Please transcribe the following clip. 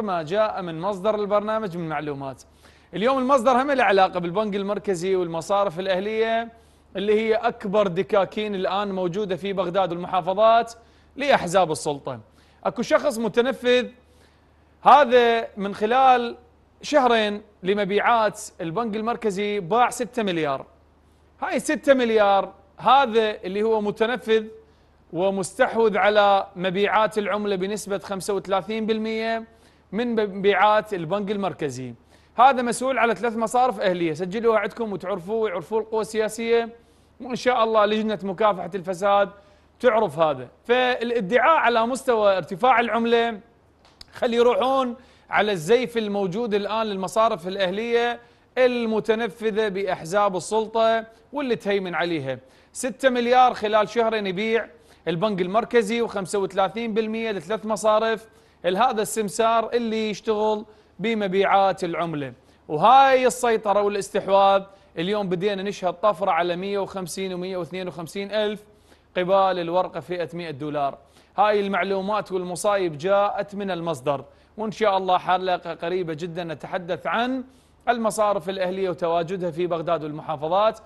ما جاء من مصدر البرنامج من معلومات اليوم المصدر هم له علاقة بالبنك المركزي والمصارف الأهلية اللي هي أكبر دكاكين الآن موجودة في بغداد والمحافظات لأحزاب السلطة أكو شخص متنفذ هذا من خلال شهرين لمبيعات البنك المركزي باع 6 مليار هاي 6 مليار هذا اللي هو متنفذ ومستحوذ على مبيعات العملة بنسبة 35% من مبيعات البنك المركزي هذا مسؤول على ثلاث مصارف اهليه سجلوها عندكم وتعرفوه ويعرفوه القوى السياسيه وان شاء الله لجنه مكافحه الفساد تعرف هذا فالادعاء على مستوى ارتفاع العمله خلي يروحون على الزيف الموجود الان للمصارف الاهليه المتنفذه باحزاب السلطه واللي تهيمن عليها 6 مليار خلال شهرين يبيع البنك المركزي و35% لثلاث مصارف لهذا السمسار اللي يشتغل بمبيعات العمله وهاي السيطره والاستحواذ اليوم بدينا نشهد طفره على 150 و152 الف قبال الورقه فئه 100 دولار هاي المعلومات والمصايب جاءت من المصدر وان شاء الله حلقه قريبه جدا نتحدث عن المصارف الاهليه وتواجدها في بغداد والمحافظات